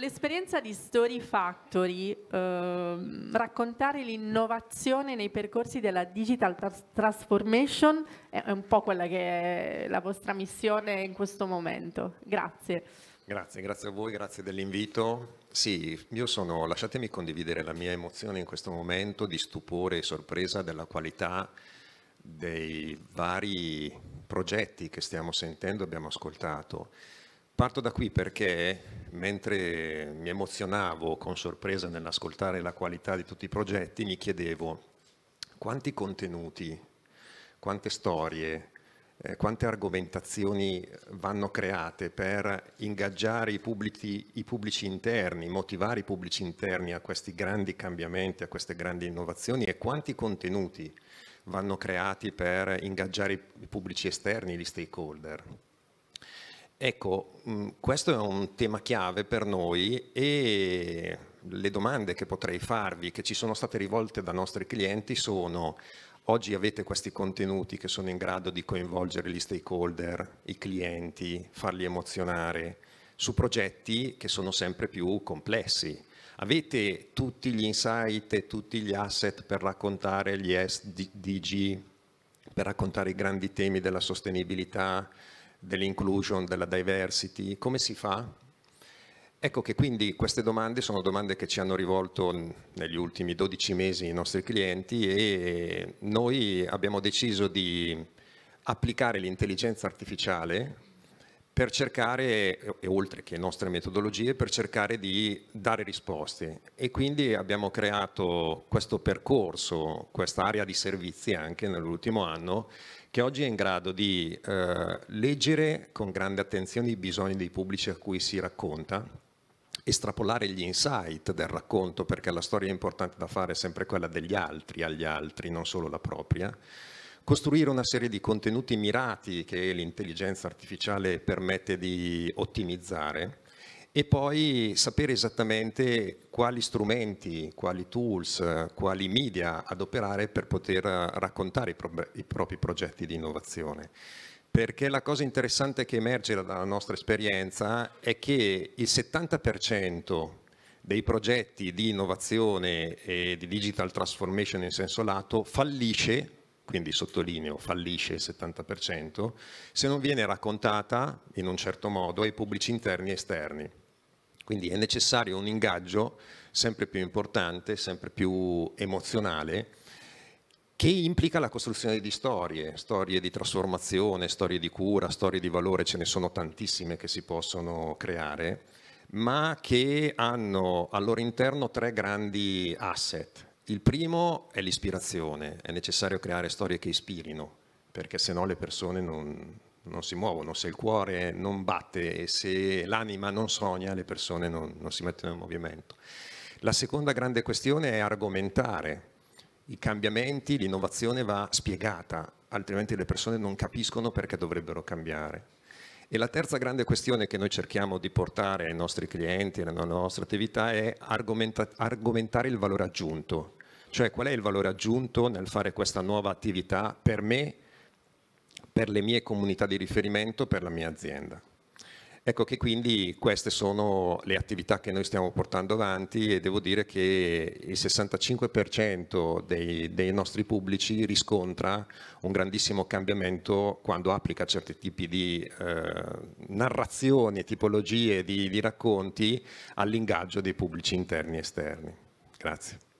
L'esperienza di Story Factory, eh, raccontare l'innovazione nei percorsi della digital tra transformation è un po' quella che è la vostra missione in questo momento. Grazie. Grazie, grazie a voi, grazie dell'invito. Sì, io sono, lasciatemi condividere la mia emozione in questo momento di stupore e sorpresa della qualità dei vari progetti che stiamo sentendo e abbiamo ascoltato. Parto da qui perché mentre mi emozionavo con sorpresa nell'ascoltare la qualità di tutti i progetti, mi chiedevo quanti contenuti, quante storie, eh, quante argomentazioni vanno create per ingaggiare i pubblici, i pubblici interni, motivare i pubblici interni a questi grandi cambiamenti, a queste grandi innovazioni e quanti contenuti vanno creati per ingaggiare i pubblici esterni, gli stakeholder. Ecco, mm, questo è un tema chiave per noi e le domande che potrei farvi, che ci sono state rivolte da nostri clienti, sono oggi avete questi contenuti che sono in grado di coinvolgere gli stakeholder, i clienti, farli emozionare su progetti che sono sempre più complessi. Avete tutti gli insight e tutti gli asset per raccontare gli SDG, per raccontare i grandi temi della sostenibilità, dell'inclusion, della diversity, come si fa? Ecco che quindi queste domande sono domande che ci hanno rivolto negli ultimi 12 mesi i nostri clienti e noi abbiamo deciso di applicare l'intelligenza artificiale per cercare, e oltre che nostre metodologie, per cercare di dare risposte. E quindi abbiamo creato questo percorso, quest'area di servizi anche nell'ultimo anno, che oggi è in grado di eh, leggere con grande attenzione i bisogni dei pubblici a cui si racconta, estrapolare gli insight del racconto, perché la storia importante da fare è sempre quella degli altri, agli altri, non solo la propria, costruire una serie di contenuti mirati che l'intelligenza artificiale permette di ottimizzare e poi sapere esattamente quali strumenti, quali tools, quali media adoperare per poter raccontare i, pro i propri progetti di innovazione perché la cosa interessante che emerge dalla nostra esperienza è che il 70% dei progetti di innovazione e di digital transformation in senso lato fallisce quindi sottolineo fallisce il 70%, se non viene raccontata in un certo modo ai pubblici interni e esterni. Quindi è necessario un ingaggio sempre più importante, sempre più emozionale, che implica la costruzione di storie, storie di trasformazione, storie di cura, storie di valore, ce ne sono tantissime che si possono creare, ma che hanno al loro interno tre grandi asset, il primo è l'ispirazione, è necessario creare storie che ispirino, perché se no le persone non, non, si muovono, se il cuore non batte e se l'anima non sogna le persone non, non si mettono in movimento. La seconda grande questione è argomentare. I cambiamenti, l'innovazione va spiegata, altrimenti le persone non capiscono perché dovrebbero cambiare. E la terza grande questione che noi cerchiamo di portare ai nostri clienti, alla nostra attività, è argomenta argomentare il valore aggiunto. Cioè qual è il valore aggiunto nel fare questa nuova attività per me, per le mie comunità di riferimento, per la mia azienda. Ecco che quindi queste sono le attività che noi stiamo portando avanti e devo dire che il 65% dei, dei, nostri pubblici riscontra un grandissimo cambiamento quando applica certi tipi di eh, narrazioni, tipologie di, di racconti all'ingaggio dei pubblici interni e esterni. Grazie.